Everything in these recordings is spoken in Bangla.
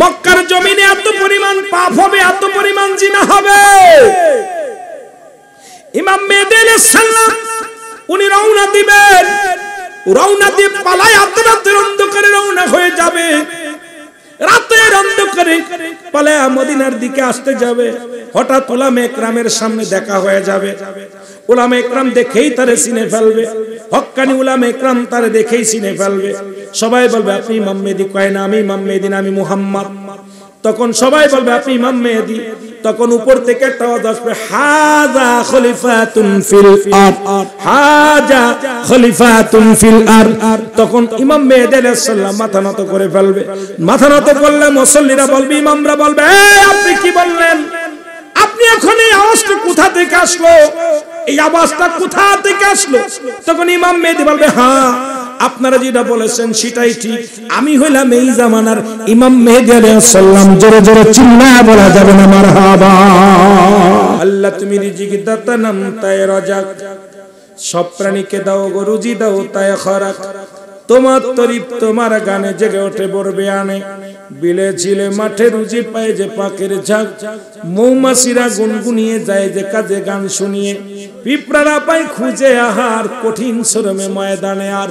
মক্কার জমিনে এত পরিমাণ পাপ হবে এত পরিমাণ জিনা হবে ইমাম মেদিন সাল্লাম উনি রওনা দিবেন রওনা দিয়ে পালায় এত রাতের অন্ধকারে রওনা হয়ে যাবে রাতের অন্ধকারে পালায় মদিনার দিকে আসতে যাবে হঠাৎ ওলামে একরামের সামনে দেখা হয়ে যাবে ওলামে একরাম দেখেই তারে চিনে ফেলবে হক্কানি ওলামে একরাম তারে দেখেই চিনে ফেলবে সবাই বলবে আপনি ইমাম মেদি কয় না আমি ইমাম না আমি মুহাম্মদ তখন সবাই বলবে আপনি ইমাম মেহেদি তখন উপর থেকে আওয়াজ আসবে হাজা খলিফাতুন ফিল আর হাজা খলিফাতুন ফিল আর তখন ইমাম মেহেদি আলাইহিস সালাম মাথা নত করে ফেলবে মাথা নত করলে মুসল্লিরা বলবে ইমামরা বলবে এই আপনি কি বললেন আপনি এখন এই আওয়াজটা কোথা থেকে আসলো এই আওয়াজটা কোথা থেকে আসলো তখন ইমাম মেহেদি বলবে হ্যাঁ আপনারা যেটা বলেছেন সেটাই ঠিক আমি হইলাম এই জামানার ইমাম মেহেদি আলাইহিস জোরে জোরে চিল্লা বলা যাবে না আল্লাহ তুমি রিজিক দাতা নাম তাই রাজাক সব প্রাণীকে দাও গরুজি দাও তাই খরাক তোমার তরিপ তোমার গানে জেগে ওঠে বরবে আনে বিলে ঝিলে মাঠে রুজি পায় যে পাখের ঝাঁক মৌমাসিরা গুনগুনিয়ে যায় যে কাজে গান শুনিয়ে পিঁপড়ারা পায় খুঁজে আহার কঠিন শ্রমে ময়দানে আর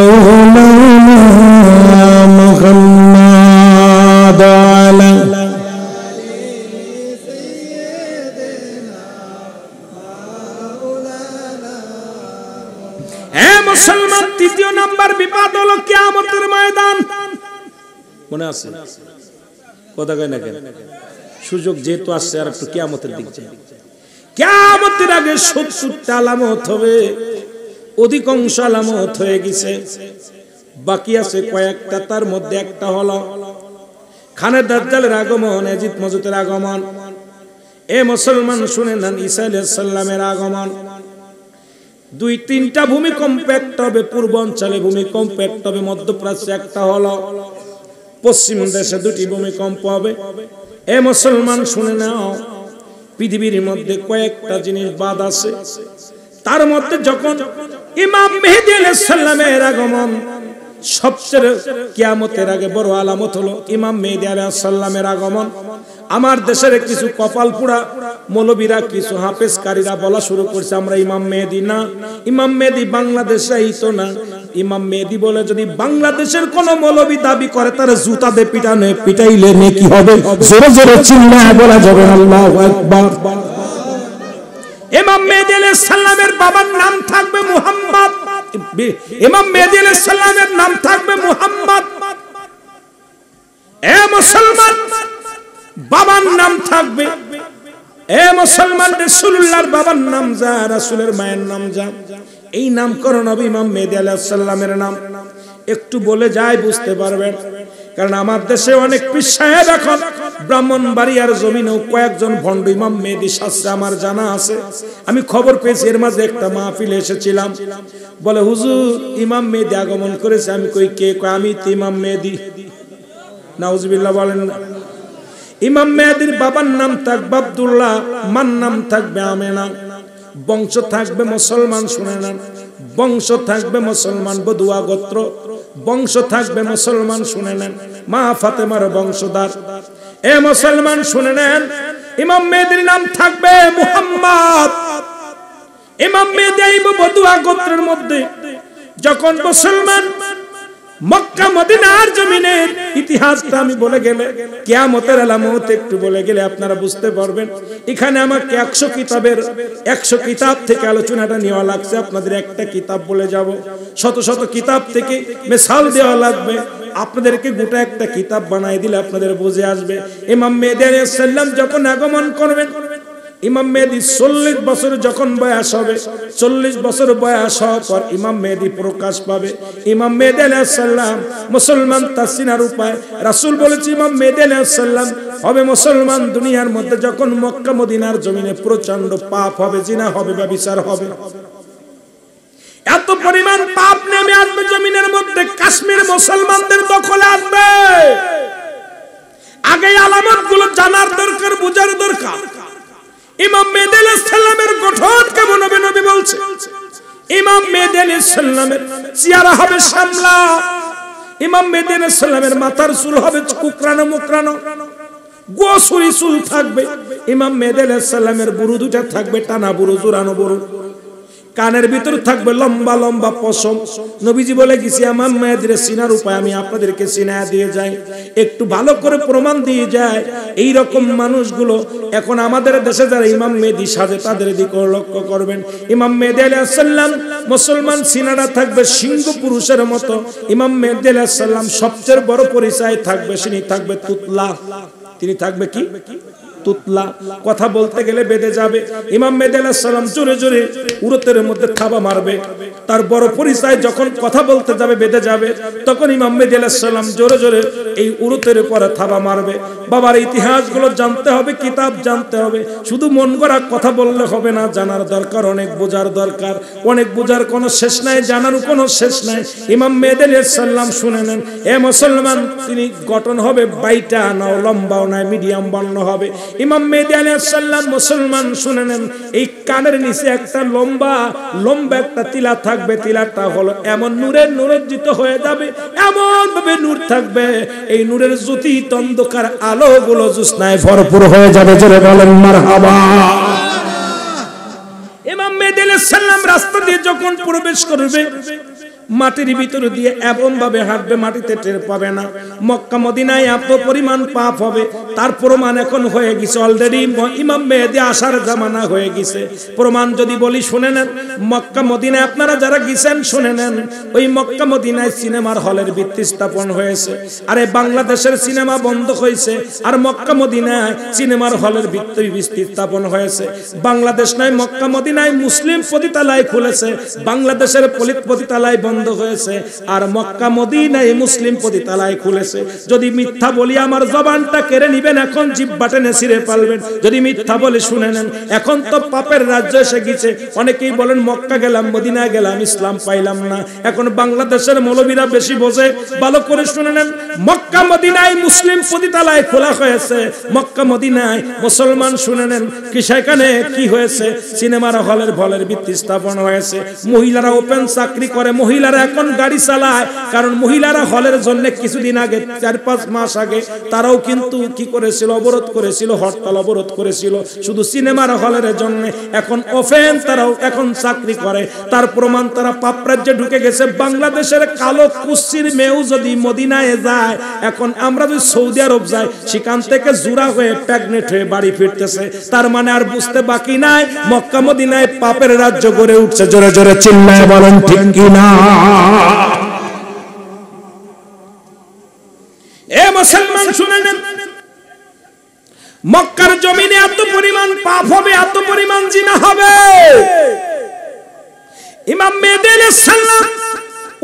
মনে আছে কথা কয় না কেন সুযোগ যেহেতু আসছে আর একটু কেয়ামতের দিক যায় কেয়ামতের আগে সত্তরটা আলামত হবে অধিকাংশ আলামত হয়ে গেছে বাকি আছে কয়েকটা তার মধ্যে একটা হলো খানের দাজ্জালের আগমন অজিত মজুতের আগমন এ মুসলমান শুনে নেন ঈসা আলাইহিসসালামের আগমন দুই তিনটা ভূমিকম্প একটা হবে পূর্বাঞ্চলে ভূমিকম্প একটা হবে মধ্যপ্রাচ্যে একটা হলো পশ্চিম দেশে দুটি ভূমিকম্প হবে এ মুসলমান শুনে নাও পৃথিবীর মধ্যে কয়েকটা জিনিস বাদ আছে তার মধ্যে যখন ইমাম মেহেদি আলাইসাল্লামের আগমন সবচেয়ে কিয়ামতের আগে বড় আলামত হলো ইমাম মেহেদি আলাইসাল্লামের আগমন আমার দেশের কিছু কপালপুরা মৌলবীরা কিছু হাফেজকারীরা বলা শুরু করছে আমরা ইমাম মেহেদি না ইমাম মেহেদি বাংলাদেশে তো না ইমাম মেহেদি বলে যদি বাংলাদেশের কোন মৌলবি দাবি করে তার জুতা দিয়ে পিটানো পিটাইলে নেকি হবে জোরে জোরে চিল্লায় বলা যাবে আল্লাহ আকবার ইমাম মেহেদি আলাইহিস সালামের বাবার নাম থাকবে মুহাম্মদ ইমাম মেহেদি আলাইহিস সালামের নাম থাকবে মুহাম্মদ এ মুসলমান বাবার নাম থাকবে এ মুসলমান রাসূলুল্লাহর বাবার নাম যা রাসূলের মায়ের নাম যা এই নামকরণ হবে ইমাম মেদি আলাহিসাল্লামের নাম একটু বলে যায় বুঝতে পারবেন কারণ আমার দেশে অনেক ব্রাহ্মণ বাড়ি আর ব্রাহ্মণবাড়িয়ার জমিনেও কয়েকজন ভণ্ড ইমাম মেহেদি শাস্ত্রে আমার জানা আছে আমি খবর পেয়েছি এর মাঝে একটা মাহফিল এসেছিলাম বলে হুজুর ইমাম মেহেদি আগমন করেছে আমি কই কে কয় আমি তো ইমাম মেহেদি নাউজবিল্লা বলেন না ইমাম মেহেদির বাবার নাম থাকবে আবদুল্লাহ মার নাম থাকবে আমেনা বংশ থাকবে মুসলমান শুনে নেন বংশ থাকবে মুসলমান বদুয়া গোত্র বংশ থাকবে মুসলমান শুনে নেন মা ফাতেমার বংশধার এ মুসলমান শুনে নেন ইমাম মেদির নাম থাকবে মুহাম্মদ ইমাম আইব বদুয়া গোত্রের মধ্যে যখন মুসলমান মক্কা মদিনার জমিনের ইতিহাসটা আমি বলে গেলে কেয়ামতের আলামত একটু বলে গেলে আপনারা বুঝতে পারবেন এখানে আমাকে একশো কিতাবের একশো কিতাব থেকে আলোচনাটা নেওয়া লাগছে আপনাদের একটা কিতাব বলে যাব শত শত কিতাব থেকে মেশাল দেওয়া লাগবে আপনাদেরকে গোটা একটা কিতাব বানাই দিলে আপনাদের বুঝে আসবে এমাম মেয়েদের সাল্লাম যখন আগমন করবেন ইমাম মেহেদি চল্লিশ বছর যখন বয়স হবে চল্লিশ বছর বয়স হওয়ার পর ইমাম মেহেদি প্রকাশ পাবে ইমাম মেহেদি আলাহাল্লাম মুসলমান তাসিনার উপায় রাসুল বলেছে ইমাম মেহেদি আলাহাল্লাম হবে মুসলমান দুনিয়ার মধ্যে যখন মক্কা মদিনার জমিনে প্রচন্ড পাপ হবে জিনা হবে বা বিচার হবে এত পরিমাণ পাপ নেমে আসবে জমিনের মধ্যে কাশ্মীর মুসলমানদের দখলে আসবে আগে আলামত গুলো জানার দরকার বোঝার দরকার ইমাম মেদেল ইসলামের গঠন কেমন হবে নবী বলছে ইমাম মেদেল ইসলামের চেয়ারা চেহারা হবে সামলা ইমাম মেদেল ইসলামের মাথার চুল হবে কুকরানো মুকরানো গোসুরি চুল থাকবে ইমাম মেদেল ইসলামের বুড়ো বুরু দুটা থাকবে টানা বুড়ো জোরানো বুড়ো কানের ভিতর থাকবে লম্বা লম্বা পশম নবীজি বলে গেছি আমার মায়েদের সিনার উপায় আমি আপনাদেরকে সিনায় দিয়ে যাই একটু ভালো করে প্রমাণ দিয়ে যায় এই রকম মানুষগুলো এখন আমাদের দেশে যারা ইমাম মেদি সাজে তাদের দিকে লক্ষ্য করবেন ইমাম মেদি আলাইসাল্লাম মুসলমান সিনারা থাকবে সিংহ পুরুষের মতো ইমাম মেদি আলাইসাল্লাম সবচেয়ে বড় পরিচয় থাকবে তিনি থাকবে তুতলা তিনি থাকবে কি তুতলা কথা বলতে গেলে বেঁধে যাবে ইমাম মেদে সালাম জোরে জোরে উরতের মধ্যে থাবা মারবে তার বড় পরিচয় যখন কথা বলতে যাবে বেঁধে যাবে তখন ইমাম মেদে সালাম জোরে জোরে এই উরতের পরে থাবা মারবে বাবার ইতিহাসগুলো জানতে হবে কিতাব জানতে হবে শুধু মন গড়া কথা বললে হবে না জানার দরকার অনেক বোঝার দরকার অনেক বোঝার কোনো শেষ নাই জানার কোনো শেষ নাই ইমাম মেদেল সাল্লাম শুনে নেন এ মুসলমান তিনি গঠন হবে বাইটা নাও লম্বাও নয় মিডিয়াম বর্ণ হবে ইমাম মেদে আলিয়াল্লাম মুসলমান শুনে নেন এই কানের নিচে একটা লম্বা লম্বা একটা তিলা থাকবে তিলাটা হলো এমন নূরের নূরজ্জিত হয়ে যাবে এমন ভাবে নূর থাকবে এই নূরের জ্যোতি তন্দকার আলো আলোগুলো জুসনায় ভরপুর হয়ে যাবে জোরে বলেন মারহাবা ইমাম মেহেদি সালাম রাস্তা দিয়ে যখন প্রবেশ করবে মাটির ভিতর দিয়ে এমন ভাবে হাঁটবে মাটিতে টের পাবে না মক্কা মদিনায় এত পরিমাণ পাপ হবে তার প্রমাণ এখন হয়ে গেছে অলরেডি ইমাম মেহেদি আসার জামানা হয়ে গেছে প্রমাণ যদি বলি শুনে নেন মক্কা মদিনায় আপনারা যারা গেছেন শুনে নেন ওই মক্কা মদিনায় সিনেমার হলের ভিত্তি স্থাপন হয়েছে আরে বাংলাদেশের সিনেমা বন্ধ হয়েছে আর মক্কা মদিনায় সিনেমার হলের ভিত্তি ভিত্তি স্থাপন হয়েছে বাংলাদেশ নয় মক্কা মদিনায় মুসলিম পতিতালায় খুলেছে বাংলাদেশের পলিত পতিতালায় বন্ধ হয়েছে আর মক্কা মদিনায় মুসলিম পতিতালায় খুলেছে যদি মিথ্যা বলি আমার জবানটা কেড়ে নি বলবেন এখন জিব্বাটা নেসিরে পালবেন যদি মিথ্যা বলে শুনে নেন এখন তো পাপের রাজ্য এসে গেছে অনেকেই বলেন মক্কা গেলাম মদিনা গেলাম ইসলাম পাইলাম না এখন বাংলাদেশের মৌলবীরা বেশি বোঝে ভালো করে শুনে নেন মক্কা মদিনায় মুসলিম পতিতালায় খোলা হয়েছে মক্কা মদিনায় মুসলমান শুনে নেন কি সেখানে কি হয়েছে সিনেমার হলের ভলের ভিত্তি স্থাপন হয়েছে মহিলারা ওপেন চাকরি করে মহিলারা এখন গাড়ি চালায় কারণ মহিলারা হলের জন্য কিছুদিন আগে চার পাঁচ মাস আগে তারাও কিন্তু কি করেছিল অবরোধ করেছিল হরতাল অবরোধ করেছিল শুধু সিনেমার হলের জন্য এখন ওফেন তারাও এখন চাকরি করে তার প্রমাণ তারা পাপরাজ্যে ঢুকে গেছে বাংলাদেশের কালো কুসির মেয়েও যদি মদিনায় যায় এখন আমরা যদি সৌদি আরব যাই সেখান থেকে জুড়া হয়ে প্যাগনেট হয়ে বাড়ি ফিরতেছে তার মানে আর বুঝতে বাকি নাই মক্কা মদিনায় পাপের রাজ্য গড়ে উঠছে জোরে জোরে চিল্লায় বলেন ঠিক কি না এ মুসলমান শুনে নেন মক্কার জমিনে এত পরিমাণ পাপ হবে এত পরিমাণ জিনা হবে ইমাম মেদেন সাল্লাম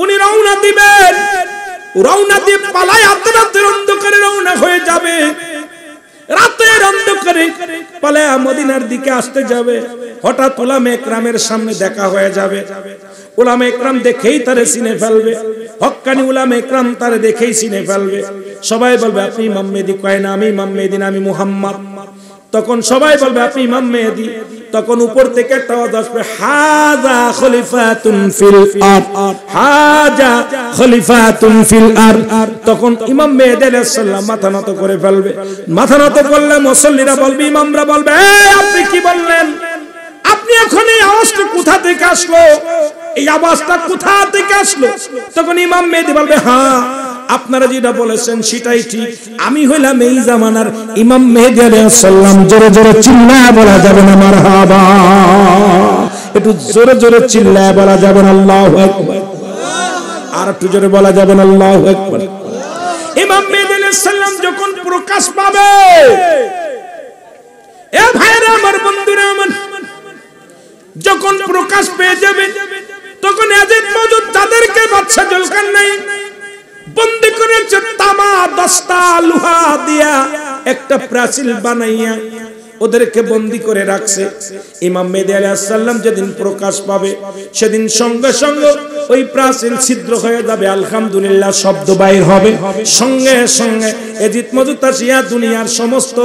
উনি রওনা দিবেন রওনা দিয়ে পালায় আত্মরাতের অন্ধকারে রওনা হয়ে যাবে রাতের অন্ধকারে পালায় মদিনার দিকে আসতে যাবে হঠাৎ ওলাম একরামের সামনে দেখা হয়ে যাবে ওলাম একরাম দেখেই তারে চিনে ফেলবে হকানি ওলাম একরাম তারে দেখেই চিনে ফেলবে সবাই বলবে আপনি ইমাম মেহেদি কয় না আমি ইমাম মেহেদি না আমি মুহাম্মদ তখন সবাই বলবে আপনি ইমাম মেহেদি তখন উপর থেকে একটা আওয়াজ আসবে হাজা খলিফাতুন ফিল আর হাজা খলিফাতুন ফিল আর তখন ইমাম মেহেদি আলাইহিস সালাম মাথা নত করে ফেলবে মাথা নত করলে মুসল্লিরা বলবে ইমামরা বলবে এই আপনি কি বললেন আপনি এখন এই আওয়াজটা কোথা থেকে আসলো এই আওয়াজটা কোথা থেকে আসলো তখন ইমাম মেহেদি বলবে হ্যাঁ আপনারা যেটা বলেছেন সেটাই ঠিক আমি হইলাম এই জামানার ইমাম মেহেদি আলাইহিসসালাম জোরে জোরে চিল্লায় বলা যাবে না মারহাবা একটু জোরে জোরে চিল্লায় বলা যাবে না আল্লাহু আর একটু জোরে বলা যাবে না আল্লাহু ইমাম মেহেদি আলাইহিসসালাম যখন প্রকাশ পাবে এ ভাইরা আমার বন্ধুরা আমার যখন প্রকাশ পেয়ে যাবে তখন এদের মজুদ তাদেরকে বাচ্চা জলকান নাই বন্দি করেছে তামা দস্তা লোহা দিয়া একটা প্রাচীর বানাইয়া ওদেরকে বন্দি করে রাখছে ইমাম মেদি আলাইসাল্লাম যেদিন প্রকাশ পাবে সেদিন সঙ্গে সঙ্গে ওই প্রাচীন ছিদ্র হয়ে যাবে আলহামদুলিল্লাহ শব্দ বাইর হবে সঙ্গে সঙ্গে এজিত মজুতাসিয়া দুনিয়ার সমস্ত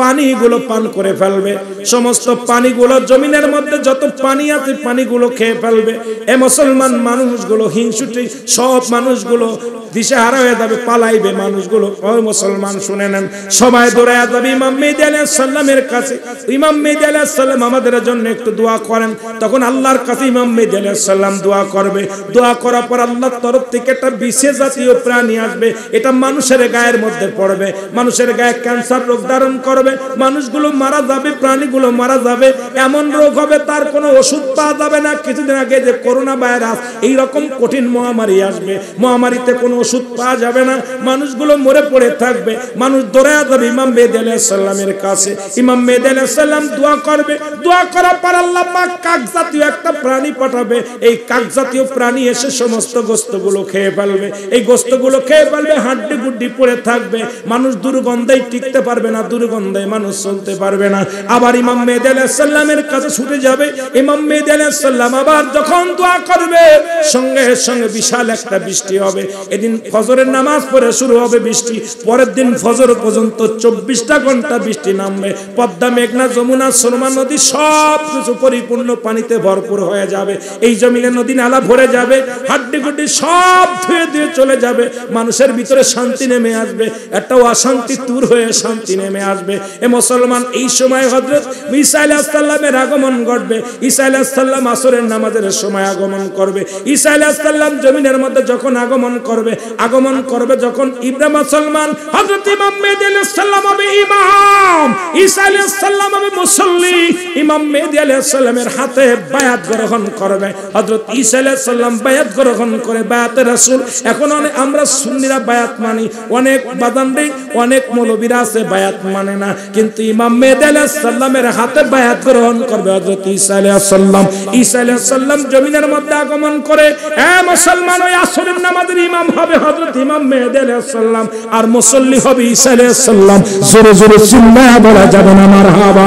পানিগুলো পান করে ফেলবে সমস্ত পানিগুলো জমিনের মধ্যে যত পানি আছে পানিগুলো খেয়ে ফেলবে এ মুসলমান মানুষগুলো হিংসুটি সব মানুষগুলো দিশাহারা হয়ে যাবে পালাইবে মানুষগুলো ওই মুসলমান শুনে নেন সবাই দৌড়াইয়া যাবে ইমাম মেহদি আলাইসাল্লামের কাছে ইমাম মেহদি আলাইসাল্লাম আমাদের জন্য একটু দোয়া করেন তখন আল্লাহর কাছে ইমাম মেহদি আলাইসাল্লাম দোয়া করবে দোয়া করার পর আল্লাহর তরফ থেকে একটা বিশেষ জাতীয় প্রাণী আসবে এটা মানুষের গায়ের মধ্যে পড়বে মানুষের গায়ে ক্যান্সার রোগ ধারণ করবে মানুষগুলো মারা যাবে প্রাণীগুলো মারা যাবে এমন রোগ হবে তার কোনো ওষুধ পাওয়া যাবে না কিছুদিন আগে যে করোনা ভাইরাস এইরকম কঠিন মহামারী আসবে মহামারীতে কোনো ওষুধ পাওয়া যাবে না মানুষগুলো মরে পড়ে থাকবে মানুষ দৌড়ায় যাবে ইমাম মেদ আলাহিসাল্লামের কাছে ইমাম মেদ আলাহিসাল্লাম দোয়া করবে দোয়া করার পর আল্লাহ পাক কাক জাতীয় একটা প্রাণী পাঠাবে এই কাক জাতীয় প্রাণী এসে সমস্ত গোস্তগুলো খেয়ে ফেলবে এই গোস্তগুলো খেয়ে ফেলবে হাড্ডি গুড্ডি পড়ে থাকবে মানুষ দুর্গন্ধেই টিকতে পারবে না দুর্গন্ধে মানুষ চলতে পারবে না আবার ইমাম মেদ আলাহিসাল্লামের কাছে ছুটে যাবে ইমাম মেদ আলাহিসাল্লাম আবার যখন দোয়া করবে সঙ্গে সঙ্গে বিশাল একটা বৃষ্টি হবে এদিন দিন ফজরের নামাজ পরে শুরু হবে বৃষ্টি পরের দিন ফজর পর্যন্ত চব্বিশটা ঘন্টা বৃষ্টি নামবে পদ্মা মেঘনা যমুনা সোনমা নদী সব কিছু পরিপূর্ণ পানিতে ভরপুর হয়ে যাবে এই জমিনে নদী নালা ভরে যাবে হাড্ডিগুড্ডি সব ধুয়ে ধুয়ে চলে যাবে মানুষের ভিতরে শান্তি নেমে আসবে একটা অশান্তি দূর হয়ে শান্তি নেমে আসবে এ মুসলমান এই সময় হজরত ঈসা আলাহিসাল্লামের আগমন ঘটবে ঈসা আলাহিসাল্লাম আসরের নামাজের সময় আগমন করবে ঈসা আলাহিসাল্লাম জমিনের মধ্যে যখন আগমন করবে আগমন করবে যখন ইব্রাহিম মুসলমান হযরত ইমাম মেহদি আলাইহিসসালাম হবে ইমাম ঈসা আলাইহিসসালাম হবে মুসল্লি ইমাম মেহদি আলাইহিসসালামের হাতে বায়াত গ্রহণ করবে হযরত ঈসা আলাইহিসসালাম বায়াত গ্রহণ করে বায়াতে রাসূল এখন অনেক আমরা সুন্নিরা বায়াত মানি অনেক বাদানরে অনেক মৌলবীরা আছে বায়াত মানে না কিন্তু ইমাম মেহদি আলাইহিসসালামের হাতে বায়াত গ্রহণ করবে হযরত ঈসা আলাইহিসসালাম ঈসা আলাইহিসসালাম জমিনের মধ্যে আগমন করে হে মুসলমান ওই আসরের নামাজের ইমাম হবে হবে হজরত ইমাম মেহেদি আলাইহিসসালাম আর মুসল্লি হবে ঈসা আলাইহিসসালাম জোরে জোরে চিল্লায় বলা যাবে না মারহাবা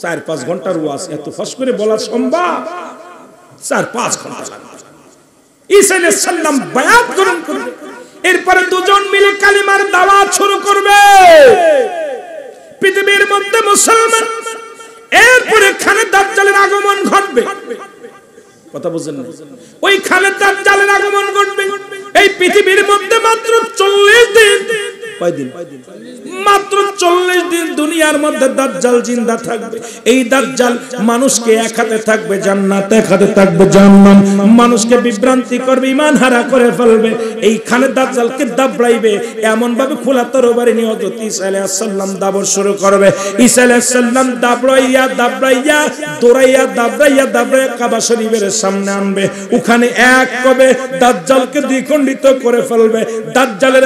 চার পাঁচ ঘন্টার ওয়াজ এত ফাঁস করে বলা সম্ভব চার পাঁচ ঘন্টা ঈসা আলাইহিসসালাম বায়াত গ্রহণ করবে এরপরে দুজন মিলে কালিমার দাওয়াত শুরু করবে পৃথিবীর মধ্যে মুসলমান এরপরে খানে দাজ্জালের আগমন ঘটবে কথা বুঝেন না ওই খালেদ দাজ্জালের আগমন ঘটবে এই পৃথিবীর মধ্যে মাত্র 40 দিন মাত্র চল্লিশ দিন দুনিয়ার মধ্যে জিন্দা থাকবে এই মানুষকে এক হাতে থাকবে জান্নাত এক হাতে থাকবে মানুষকে বিভ্রান্তি করবে ইমান হারা করে ফেলবে দাবড়াইবে এমন ভাবে খোলা তরবারি নিয়ে ঈসা আলাইহিস সালাম দাবর শুরু করবে ঈসা আলাইহিস সালাম দাবড়াইয়া দাবড়াইয়া দৌড়াইয়া দাবড়াইয়া দাবড়াইয়া কাবা শরীফের সামনে আনবে ওখানে এক কবে জালকে দ্বিখণ্ডিত করে ফেলবে দাঁত জালের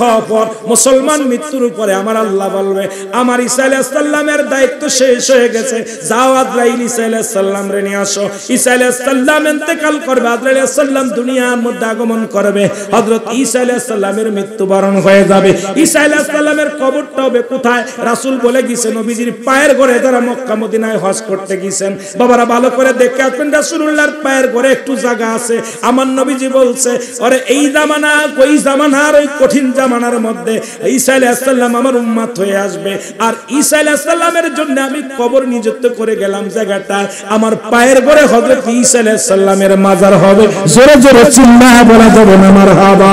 হওয়ার পর মুসলমান মৃত্যুর উপরে আমার আল্লাহ বলবে আমার ইসা আলাইসাল্লামের দায়িত্ব শেষ হয়ে গেছে যাও আদরাইল ইসা আলাইসাল্লাম রে নিয়ে আসো ইসা আলাইসাল্লাম ইন্তেকাল করবে আদরাইল আলাইসাল্লাম দুনিয়ার মধ্যে আগমন করবে হযরত ঈসা আলাইহিসসালামের মৃত্যুবরণ হয়ে যাবে ঈসা আলাইহিসসালামের কবরটা হবে কোথায় রাসূল বলে গিয়েছে নবীজির পায়ের ঘরে যারা মক্কা মদিনায় হজ করতে গিয়েছেন বাবারা ভালো করে দেখে আসবেন রাসূলুল্লাহর পায়ের ঘরে একটু জায়গা আছে আমার নবীজি বলছে আরে এই জামানা ওই জামানার ওই কঠিন জামানার মধ্যে হবে ঈসা আলাইসাল্লাম আমার উম্মাত হয়ে আসবে আর ঈসা আলাইসাল্লামের জন্য আমি কবর নিযুক্ত করে গেলাম জায়গাটা আমার পায়ের ঘরে হযরত ঈসা আলাইসাল্লামের মাজার হবে জোরে জোরে চিল্লা বলা যাবে না মারহাবা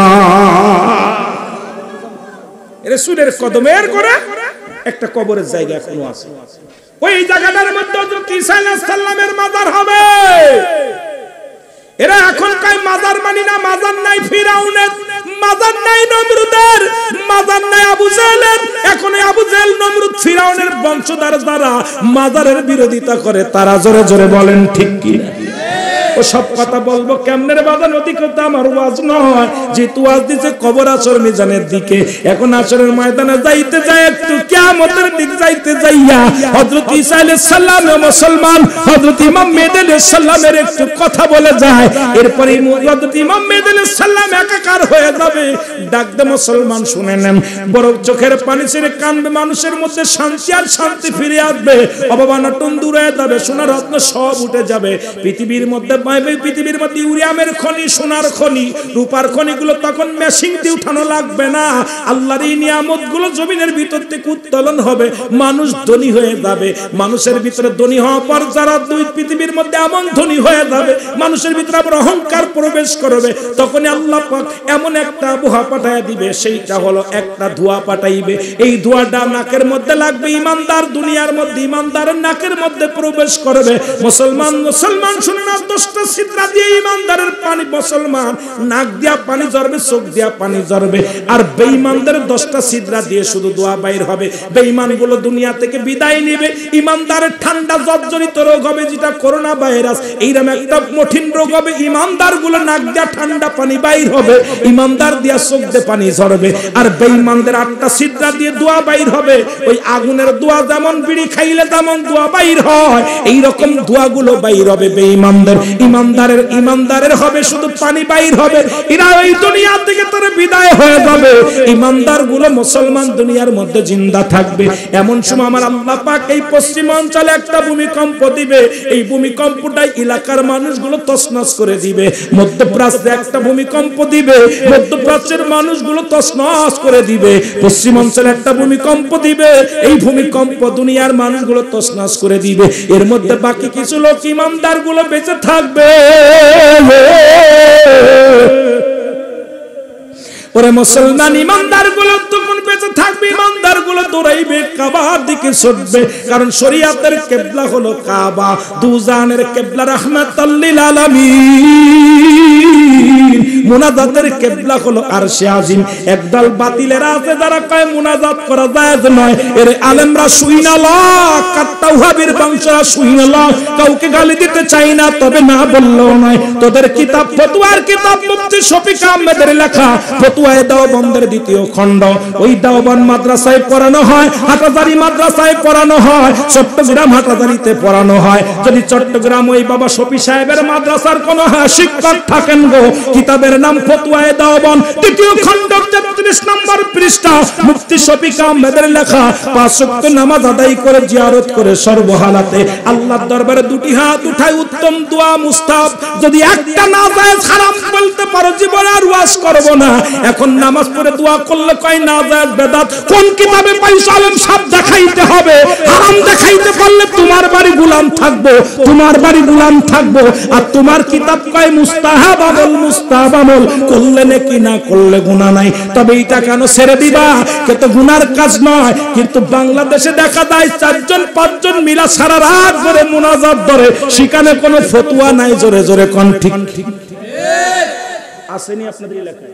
রাসূলের কদমের করে একটা কবরের জায়গা এখনো আছে ওই জায়গাটার মধ্যে হযরত ঈসা আলাইহিস সালামের মাজার হবে এরা এখন কয় মাজার মানি না মাজার নাই ফিরাউনের মাজার নাই নমরুদের মাজার নাই আবু জেলের এখন আবু জেল নমরুদ ফিরাউনের বংশধার যারা মাজারের বিরোধিতা করে তারা জোরে জোরে বলেন ঠিক না সব কথা বলবো কেমনের বাদান অধিকতা আমার ওয়াজ নয় যেহেতু আজ দিছে কবর আসর মিজানের দিকে এখন আসরের ময়দানে যাইতে যায় একটু কিয়ামতের দিক যাইতে যাইয়া হযরত ঈসা আলাইহিস সালাম মুসলমান হযরত ইমাম মেহেদী আলাইহিস সালামের একটু কথা বলে যায় এরপরে হযরত ইমাম মেহেদী আলাইহিস সালাম একাকার হয়ে যাবে ডাকতে মুসলমান শুনে নেন বড় চোখের পানি ছেড়ে কান্দবে মানুষের মধ্যে শান্তি আর শান্তি ফিরে আসবে টুন দূরে যাবে সোনার রত্ন সব উঠে যাবে পৃথিবীর মধ্যে পৃথিবীর মধ্যে ইউরিয়ামের খনি সোনার খনি রূপার খনিগুলো তখন মেশিন দিয়ে উঠানো লাগবে না আল্লাহর এই জমিনের ভিতর থেকে উত্তোলন হবে মানুষ ধনী হয়ে যাবে মানুষের ভিতরে ধনী হওয়া পর যারা দুই পৃথিবীর মধ্যে এমন ধনী হয়ে যাবে মানুষের ভিতরে আবার অহংকার প্রবেশ করবে তখন আল্লাহ পাক এমন একটা আবহাওয়া পাঠায় দিবে সেইটা হলো একটা ধোয়া পাঠাইবে এই ধোঁয়াটা নাকের মধ্যে লাগবে ইমানদার দুনিয়ার মধ্যে ইমানদারের নাকের মধ্যে প্রবেশ করবে মুসলমান মুসলমান শুনে না দুষ্ট সিদ্রা দিয়ে ইমানদারের পানি মুসলমান নাক দিয়া পানি ঝরবে চোখ দিয়া পানি ঝরবে আর বেঈমানদের দশটা সিদ্রা দিয়ে শুধু দোয়া বাইর হবে বেঈমান গুলো দুনিয়া থেকে বিদায় নেবে ইমানদারের ঠান্ডা জর্জরিত রোগ হবে যেটা করোনা ভাইরাস এইরকম একটা কঠিন রোগ হবে ইমানদার গুলো নাক দিয়া ঠান্ডা পানি বাইর হবে ইমানদার দিয়া চোখ দিয়ে পানি ঝরবে আর বেঈমানদের আটটা সিদ্রা দিয়ে দোয়া বাইর হবে ওই আগুনের দোয়া যেমন বিড়ি খাইলে তেমন দোয়া বাইর হয় এই রকম দোয়াগুলো বাইর হবে বেঈমানদের ইমানদারের ইমানদারের হবে শুধু পানি বাইর হবে এরা এই দুনিয়া থেকে তোর বিদায় হয়ে যাবে ইমানদার গুলো মুসলমান দুনিয়ার মধ্যে জিন্দা থাকবে এমন সময় আমার আল্লাহ পাক এই পশ্চিম অঞ্চলে একটা ভূমিকম্প দিবে এই ভূমিকম্পটাই এলাকার মানুষগুলো তছনছ করে দিবে মধ্যপ্রাচ্যে একটা ভূমিকম্প দিবে মধ্যপ্রাচ্যের মানুষগুলো তছনছ করে দিবে পশ্চিম অঞ্চলে একটা ভূমিকম্প দিবে এই ভূমিকম্প দুনিয়ার মানুষগুলো তছনছ করে দিবে এর মধ্যে বাকি কিছু লোক ইমানদার গুলো বেঁচে থাকবে baby ওরে মুসলমান ইমানদার গুলো তখন বেঁচে থাকবে ইমানদার গুলো দৌড়াইবে কাবার দিকে ছুটবে কারণ শরীয়তের কেবলা হলো কাবা দুজানের কেবলা রাহমাতাল্লিল আলামিন মুনাজাতের কেবলা হলো আরশে আজিম একদল বাতিলের আছে যারা কয় মুনাজাত করা জায়েজ নয় এর আলেমরা শুইনা ল কাত্তাউহাবির বংশরা শুইনা ল কাউকে গালি দিতে চাই না তবে না বললো নয় তোদের কিতাব ফতোয়ার কিতাব মুফতি শফিক আহমেদের লেখা ফতুয়ায় দেওবন্দের দ্বিতীয় খণ্ড ওই দেওবন মাদ্রাসায় পড়ানো হয় হাটাজারি মাদ্রাসায় পড়ানো হয় চট্টগ্রাম হাটাজারিতে পড়ানো হয় যদি চট্টগ্রাম ওই বাবা শফি সাহেবের মাদ্রাসার কোনো শিক্ষক থাকেন গো কিতাবের নাম ফতুয়ায় দেওবন তৃতীয় খণ্ড পৃষ্ঠা মুফতি শফিক আহমেদের লেখা পাঁচক্ত নামাজ আদায় করে জিয়ারত করে সর্বহালাতে আল্লাহ দরবারে দুটি হাত উঠায় উত্তম দোয়া মুস্তাফ যদি একটা না যায় খারাপ বলতে পারো জীবনে আর ওয়াজ করব না এখন নামাজ পড়ে দোয়া করলে কয় না যায় বেদাত কোন কিতাবে পাইছো আলম সব দেখাইতে হবে হারাম দেখাইতে পারলে তোমার বাড়ি গোলাম থাকবো তোমার বাড়ি গোলাম থাকবো আর তোমার কিতাব কয় মুস্তাহাব আমল মুস্তাহাব আমল করলে নাকি না করলে গুনাহ নাই তবে এটা কেন ছেড়ে দিবা কিন্তু গুনার কাজ নয় কিন্তু বাংলাদেশে দেখা যায় চারজন পাঁচজন মিলা সারা রাত ধরে মুনাজাত ধরে সেখানে কোনো ফতুয়া নাই জোরে জোরে কোন ঠিক ঠিক আসেনি আপনাদের এলাকায়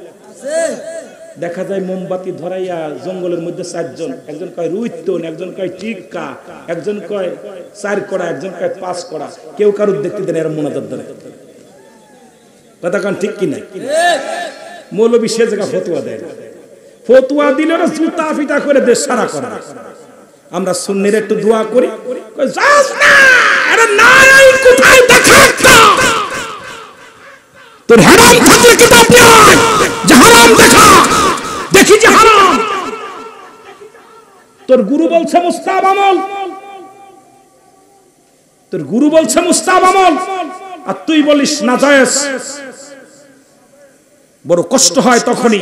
দেখা যায় মোমবাতি ধরাইয়া জঙ্গলের মধ্যে চারজন একজন কয় রুইতন একজন কয় টিকা একজন কয় চার করা একজন কয় পাঁচ করা কেউ কারুর দেখতে দেন এরা মোনাজাত ধরে কথা কারণ ঠিক কিনা মৌলবী সে জায়গা ফতুয়া দেয় না ফতুয়া দিলে ওরা জুতা করে দেশ সারা করে আমরা সুন্নির একটু দোয়া করি তোর দেখি যে হারাম তোর গুরু বলছে মুস্তাব আমল তোর গুরু বলছে মুস্তাব আমল আর তুই বলিস না জায়েজ বড় কষ্ট হয় তখনই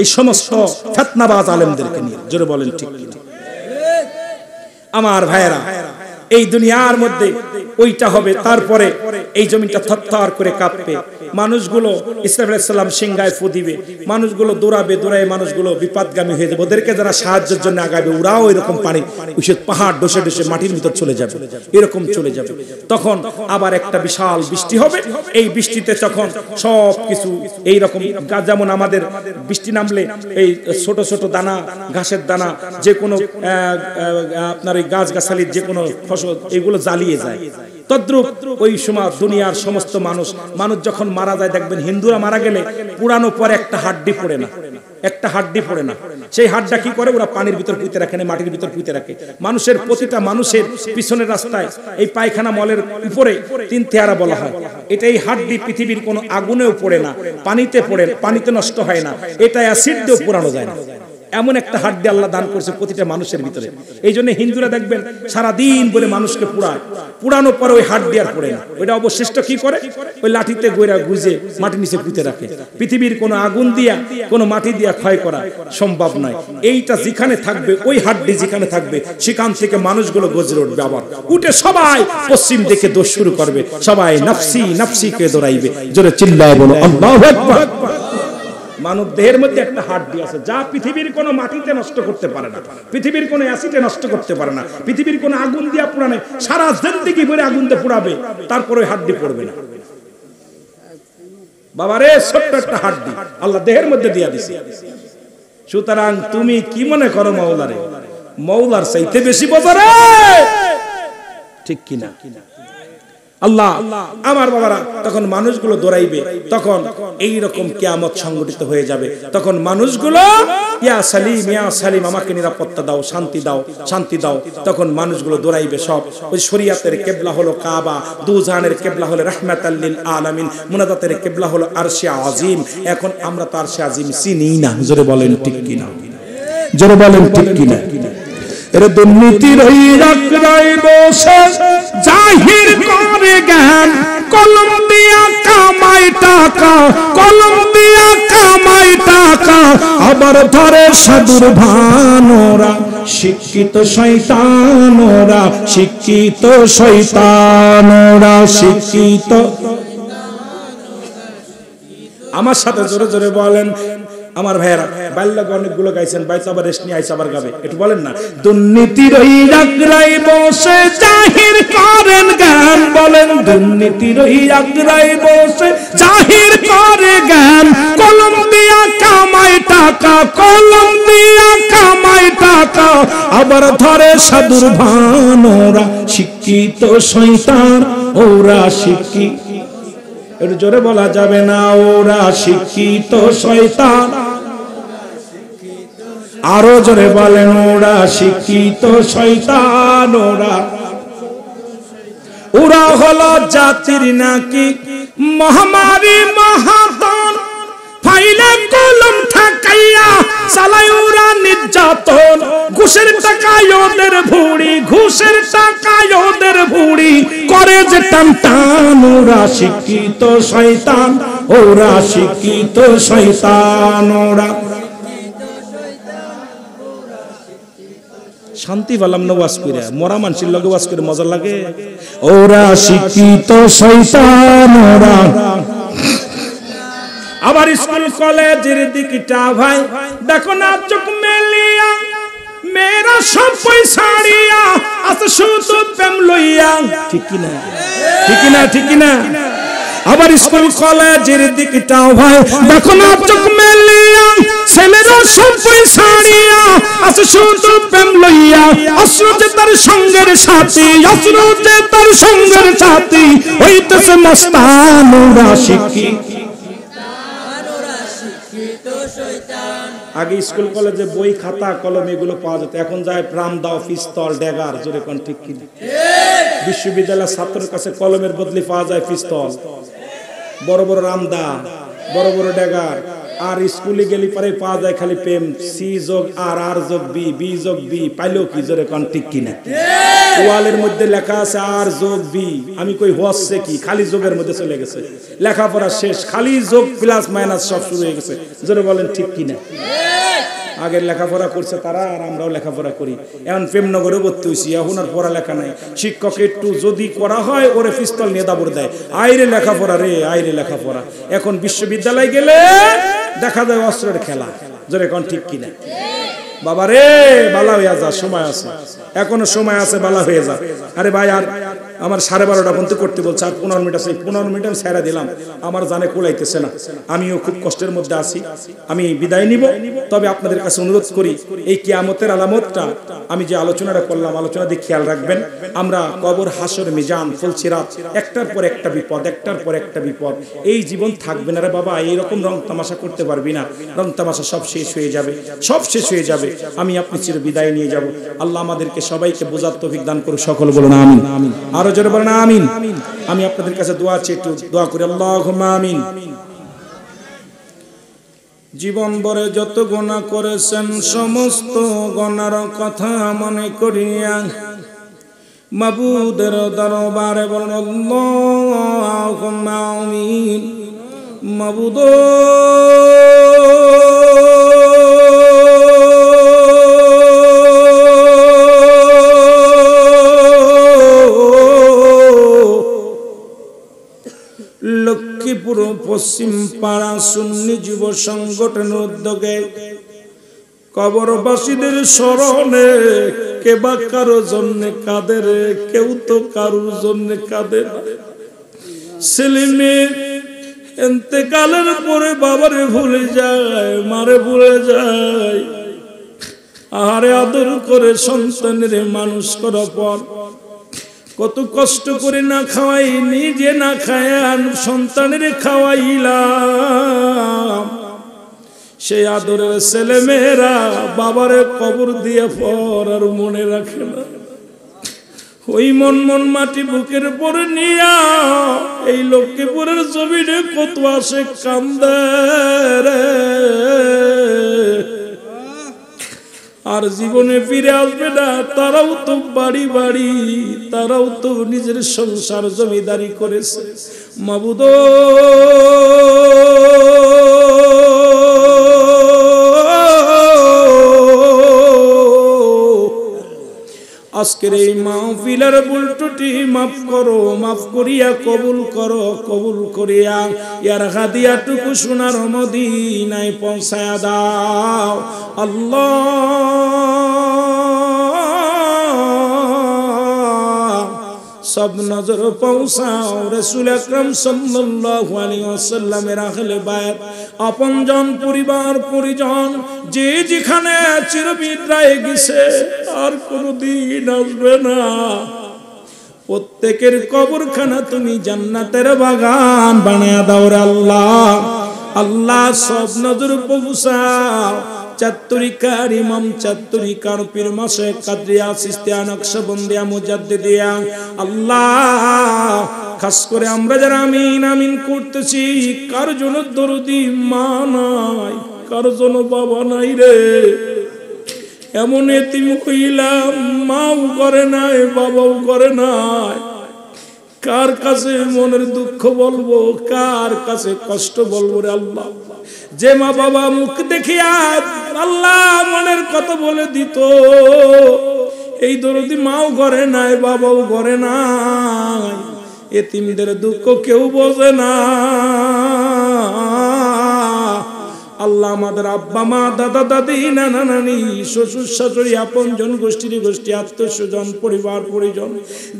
এই সমস্ত ফেতনাবাজ আলেমদেরকে নিয়ে জোরে বলেন ঠিক আমার ভাইয়েরা এই দুনিয়ার মধ্যে ওইটা হবে তারপরে এই জমিটা থরথর করে কাঁপবে মানুষগুলো ইসলাম সিংহায় ফুদিবে মানুষগুলো দৌড়াবে দৌড়ায় মানুষগুলো বিপদগামী হয়ে যাবে ওদেরকে যারা সাহায্যের জন্য আগাবে ওরাও এরকম পানি ওইসব পাহাড় ডসে ডসে মাটির ভিতর চলে যাবে এরকম চলে যাবে তখন আবার একটা বিশাল বৃষ্টি হবে এই বৃষ্টিতে তখন সব কিছু এইরকম যেমন আমাদের বৃষ্টি নামলে এই ছোট ছোট দানা ঘাসের দানা যে কোনো আপনার এই গাছ গাছালির যে কোনো ফসল এগুলো জ্বালিয়ে যায় তদ্রুপ ওই সময় দুনিয়ার সমস্ত মানুষ মানুষ যখন মারা যায় দেখবেন হিন্দুরা মারা গেলে পুরানো পরে একটা হাড্ডি পড়ে না একটা হাড্ডি পড়ে না সেই হাড্ডা কি করে ওরা পানির ভিতর পুঁতে রাখে না মাটির ভিতর পুঁতে রাখে মানুষের প্রতিটা মানুষের পিছনের রাস্তায় এই পায়খানা মলের উপরে তিন তেয়ারা বলা হয় এটা এই হাড্ডি পৃথিবীর কোনো আগুনেও পড়ে না পানিতে পড়ে পানিতে নষ্ট হয় না এটা অ্যাসিড দিয়েও পুরানো যায় না এমন একটা হাট দিয়ে আল্লাহ দান করেছে প্রতিটা মানুষের ভিতরে এই জন্য হিন্দুরা দেখবেন সারাদিন বলে মানুষকে পুরায় পুরানোর পরে ওই হাট দেওয়ার পরে না ওইটা অবশিষ্ট কি করে ওই লাঠিতে গোয়েরা গুজে মাটি নিচে পুঁতে রাখে পৃথিবীর কোনো আগুন দিয়া কোনো মাটি দিয়া ক্ষয় করা সম্ভব নয় এইটা যেখানে থাকবে ওই হাড্ডি যেখানে থাকবে সেখান থেকে মানুষগুলো গজরে উঠবে আবার উঠে সবাই পশ্চিম দিকে দোষ শুরু করবে সবাই নাফসি নাফসিকে দৌড়াইবে জোরে চিল্লায় বলো আল্লাহ মানব দেহের মধ্যে একটা হাড্ডি আছে যা পৃথিবীর কোনো মাটিতে নষ্ট করতে পারে না পৃথিবীর কোনো অ্যাসিডে নষ্ট করতে পারে না পৃথিবীর কোনো আগুন দিয়া পুরানে সারা জিন্দিগি ভরে আগুন দিয়ে পুরাবে তারপরে হাড্ডি পড়বে না বাবারে ছোট্ট একটা হাড্ডি আল্লাহ দেহের মধ্যে দিয়া দিছে সুতরাং তুমি কি মনে করো মৌলারে মৌলার চাইতে বেশি বোঝারে ঠিক কিনা কিনা আল্লাহ আমার বাবারা তখন মানুষগুলো দৌড়াইবে তখন এই রকম কেয়ামত সংগঠিত হয়ে যাবে তখন মানুষগুলো ইয়া সালিম ইয়া সালিম আমাকে নিরাপত্তা দাও শান্তি দাও শান্তি দাও তখন মানুষগুলো দৌড়াইবে সব ওই শরিয়াতের কেবলা হলো কাবা দুজানের কেবলা হলো রহমাত রাহমাতাল্লিল আলামিন মুনাদাতের কেবলা হলো আরশে আজিম এখন আমরা তো আরশে আজিম চিনি না জোরে বলেন ঠিক কিনা জোরে বলেন ঠিক কিনা এর দুর্নীতির হইরাকরাই বসে জাহির করে জ্ঞান কামাই টাকা কামাই টাকা আবার ধরে সাধুর ভানোরা শিক্ষিত শৈতানোরা শিক্ষিত শৈতানোরা শিক্ষিত আমার সাথে জোরে জোরে বলেন আমার ভাইয়েরা বাল্যক অনেকগুলো গাইছেন বাইস আবার রেস্ট নিয়ে আইস আবার গাবে একটু বলেন না দুর্নীতি ওই আগ্রাই বসে জাহির করেন গান বলেন দুর্নীতি ওই আগ্রাই বসে জাহির করে গান কলম দিয়া কামাই টাকা কলম দিয়া কামাই টাকা আবার ধরে সাধুর ভান শিক্ষিত শৈতান ওরা শিক্ষিত একটু জোরে বলা যাবে না ওরা শিক্ষিত শয়তান আরো জোরে বলেন ওরা শিক্ষিত শয়তান ওরা ওরা হলো জাতির নাকি মহামারী মহাত পাইলে কলম ঠাকাইয়া চালাই ওরা নির্যাতন ঘুষের টাকায় ওদের ভুড়ি ঘুষের টাকায় ওদের ভুড়ি করে যে টান টান ওরা শিক্ষিত শৈতান ওরা শিক্ষিত শৈতান ওরা শান্তি পেলাম না ওয়াজ করে মরা মানুষের লগে ওয়াজ করে মজা লাগে ওরা শিক্ষিত শৈতান ওরা আবার স্কুল কলেজের দিকটা ভাই দেখো না চোখ মেলিয়া মেয়েরা সব পয়সাড়িয়া আছে শুধু প্রেম লইয়া ঠিক কি না ঠিক না ঠিক না আবার স্কুল কলেজের দিকটাও ভাই দেখো না চোখ মেলিয়া ছেলেরা সব পয়সাড়িয়া আছে শুধু প্রেম লইয়া অশ্রুতে তার সঙ্গের সাথী অশ্রুতে তার সঙ্গের সাথী হইতেছে মস্তানুরা শিক্ষী আগে স্কুল কলেজে বই খাতা কলম এগুলো পাওয়া যেত এখন যায় প্রামদা দাও পিস্তল ড্যাগার জোরে কোন ঠিক কিনা বিশ্ববিদ্যালয়ের ছাত্রের কাছে কলমের বদলি পাওয়া যায় পিস্তল বড় বড় রামদা বড় বড় ড্যাগার আর স্কুলে গেলি পরে পাওয়া যায় খালি প্রেম সি যোগ আর আর যোগ বি বি যোগ বি পাইলেও কি জোরে কন ঠিক কিনা ওয়ালের মধ্যে লেখা আছে আর যোগ বি আমি কই হচ্ছে কি খালি যোগের মধ্যে চলে গেছে লেখাপড়া শেষ খালি যোগ প্লাস মাইনাস সব শুরু হয়ে গেছে জোরে বলেন ঠিক কিনা আগের লেখাপড়া করছে তারা আর আমরাও লেখাপড়া করি এখন প্রেমনগরে ভর্তি হয়েছি এখন আর পড়ালেখা নাই শিক্ষক একটু যদি করা হয় ওরে পিস্তল নিয়ে দাবর দেয় আইরে লেখাপড়া রে আইরে লেখাপড়া এখন বিশ্ববিদ্যালয় গেলে দেখা যায় অস্ত্রের খেলা জোরে কোন ঠিক কিনা বাবা রে বালা হয়ে যা সময় আছে এখনো সময় আছে বালা হয়ে যা আরে ভাই আর আমার সাড়ে বারোটা পর্যন্ত করতে বলছে আর পনেরো মিনিট আছে পনেরো মিনিট আমি সেরা দিলাম আমার জানে কোলাইতেছে না আমিও খুব কষ্টের মধ্যে আছি আমি বিদায় নিব তবে আপনাদের কাছে অনুরোধ করি এই কিয়ামতের আলামতটা আমি যে আলোচনাটা করলাম আলোচনা দিয়ে খেয়াল রাখবেন আমরা কবর হাসর মিজান ফুলসিরাত একটার পর একটা বিপদ একটার পর একটা বিপদ এই জীবন থাকবে না রে বাবা এইরকম রং তামাশা করতে পারবি না রং তামাশা সব শেষ হয়ে যাবে সব শেষ হয়ে যাবে আমি আপনি চির বিদায় নিয়ে যাব আল্লাহ আমাদেরকে সবাইকে বোঝার তৌফিক দান করুক সকল বলুন আমি আরো জোরে বলেন আমিন আমি আপনাদের কাছে দোয়া চেয়ে একটু দোয়া করি আল্লাহ আমিন জীবন বরে যত গোনা করেছেন সমস্ত গোনার কথা মনে করিয়া মাবুদের দরবারে বলেন আমিন মাবুদ পশ্চিম পাড়া সুন্নি যুব সংগঠন উদ্যোগে কবরবাসীদের স্মরণে কে বা কারো জন্য কাঁদে রে কেউ তো কারোর জন্য কাঁদে ছেলে এতেকালের পরে বাবারে ভুলে যায় মারে ভুলে যায় আহারে আদর করে সন্তানের মানুষ করার পর কত কষ্ট করে না খাওয়াই নিজে না খায়ান সন্তানের খাওয়াইলাম সেই আদরের ছেলে মেয়েরা বাবারে কবর দিয়ে পর আর মনে রাখে না ওই মন মন মাটি বুকের পরে নিয়া এই লক্ষ্মীপুরের জমিনে কত আসে কান্দার আর জীবনে ফিরে আসবে না তারাও তো বাড়ি বাড়ি তারাও তো নিজের সংসার জমিদারি করেছে মাবুদ আজকের এই মাহফিলার বুলটুটি মাফ করো মাফ করিয়া কবুল করো কবুল করিয়া ইয়ার হাদিয়াটুকু সোনার মদিনায় পৌঁছায়া দাও আল্লাহ সব নজর পৌঁছাও রসুল আকরম সাল্লাল্লাহু আলাইহি ওয়াসাল্লামের আহলে বায়াত আপনজন পরিবার পরিজন যে যেখানে চিরবিদ্রায় গেছে আর আসবে না প্রত্যেকের কবরখানা তুমি জান্নাতের বাগান বানায়া দাও আল্লাহ আল্লাহ সব নজর পৌঁছাও চাত্তরিকার ইমাম চাত্তরিকার পীর মাসে কাদরিয়া সিস্তিয়া নকশবন্দিয়া মুজাদ্দিদিয়া আল্লাহ খাস করে আমরা যারা আমিন আমিন করতেছি কার জন্য দরদি মা নাই কার জন্য বাবা নাই রে এমন এতিম কইলাম মাও করে নাই বাবাও করে নাই কার কাছে মনের দুঃখ বলবো কার কাছে কষ্ট বলবো রে আল্লাহ যে মা বাবা মুখ দেখিয়া আল্লাহ মনের কথা বলে দিত এই দরদি মাও ঘরে নাই বাবাও ঘরে নাই এতিমদের দুঃখ কেউ বোঝে না আল্লাহ আমাদের আব্বা মা দাদা দাদি নানা নানি শ্বশুর শাশুড়ি আপন জন গোষ্ঠীর গোষ্ঠী আত্মস্বজন পরিবার পরিজন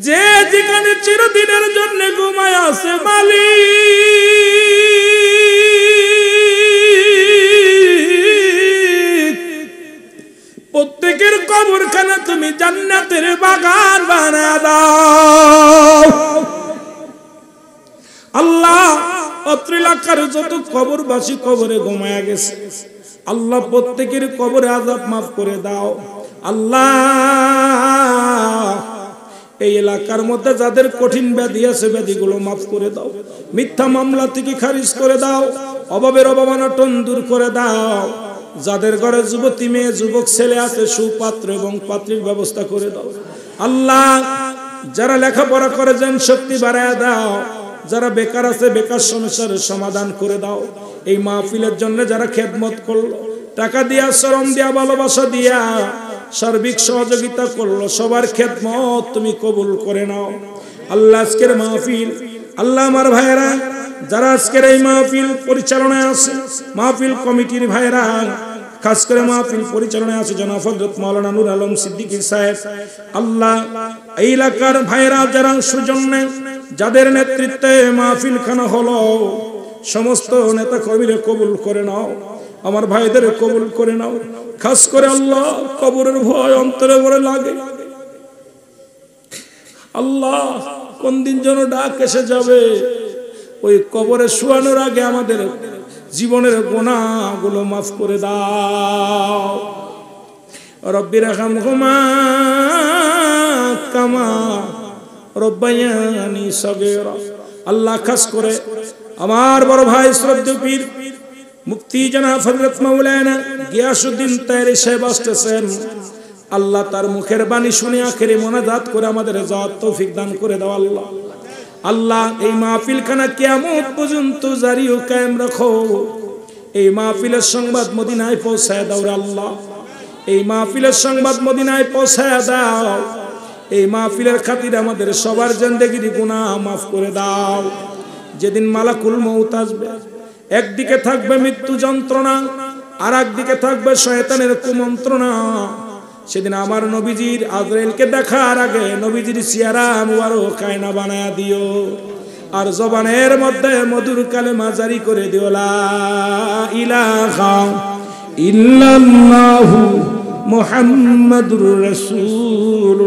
যে যেখানে চিরদিনের জন্য ঘুমায় আছে মালি প্রত্যেকের কবরখানা তুমি জান্নাতের বাগান যত কবর বাসী কবরে ঘুমায়া গেছে আল্লাহ প্রত্যেকের কবরে আজাব মাফ করে দাও আল্লাহ এই এলাকার মধ্যে যাদের কঠিন ব্যাধি আছে ব্যাধিগুলো মাফ করে দাও মিথ্যা মামলা থেকে খারিজ করে দাও অভাবের অবমানটন দূর করে দাও যাদের ঘরে যুবতী মেয়ে যুবক ছেলে আছে সুপাত্র এবং পাত্রীর ব্যবস্থা করে দাও আল্লাহ যারা লেখাপড়া করে করেছেন শক্তি বাড়ায় দাও যারা বেকার আছে বেকার সমস্যার সমাধান করে দাও এই মাহফিলের জন্য যারা খেদমত করলো টাকা দিয়া শরম দিয়া ভালোবাসা দিয়া সার্বিক সহযোগিতা করলো সবার খেদমত তুমি কবুল করে নাও আল্লাহ আজকের মাহফিল আল্লাহ আমার ভাইরা যারা আজকের এই মাহফিল পরিচালনায় আছে মাহফিল কমিটির ভাইরা খাস করে মাহফিল পরিচালনায় আছে জনাব মৌলানা নুর আলম সিদ্দিকী সাহেব আল্লাহ এই এলাকার ভাইরা যারা সুজন্য যাদের নেতৃত্বে মাহফিল খানা হলো সমস্ত নেতা কবিরে কবুল করে নাও আমার ভাইদের কবুল করে নাও খাস করে আল্লাহ কবরের ভয় অন্তরে ভরে লাগে আল্লাহ কোন দিন যেন ডাক এসে যাবে ওই কবরে শোয়ানোর আগে আমাদের জীবনের গোনাগুলো মাফ করে দাও রব্বির কামা রব্বায়ানি সগেরা আল্লাহ খাস করে আমার বড় ভাই শ্রদ্ধেয় পীর মুক্তি জানা ফজরত মাওলানা গিয়াসুদ্দিন তাইরি সাহেব আসতেছেন আল্লাহ তার মুখের বাণী শুনে আখেরে মোনাজাত করে আমাদের যাওয়ার তৌফিক দান করে দাও আল্লাহ আল্লাহ এই খানা কিয়ামত পর্যন্ত জারি ও কায়েম রাখো এই মাহফিলের সংবাদ মদিনায় পৌঁছায় দাও আল্লাহ এই মাহফিলের সংবাদ মদিনায় পৌঁছায় দাও এই মাহফিলের খাতির আমাদের সবার জেন্দেগিরি গুণা মাফ করে দাও যেদিন মালাকুল মৌত আসবে একদিকে থাকবে মৃত্যু যন্ত্রণা আর একদিকে থাকবে শয়তানের কুমন্ত্রণা সেদিন আমার নবীজির আজরাইলকে দেখার আগে নবীজির সিয়ারাম আরো কায়না বানা দিও আর জবানের মধ্যে মধুর কালে মাজারি করে দিও লা ইলাহা ইল্লাল্লাহু মোহাম্মদুর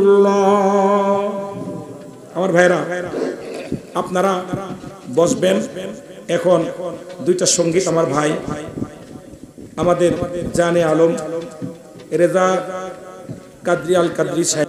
আমার ভাইরা আপনারা বসবেন এখন দুইটা সঙ্গীত আমার ভাই আমাদের জানে আলম রেজা কাদ্রি আল কাদ্রি সাহেব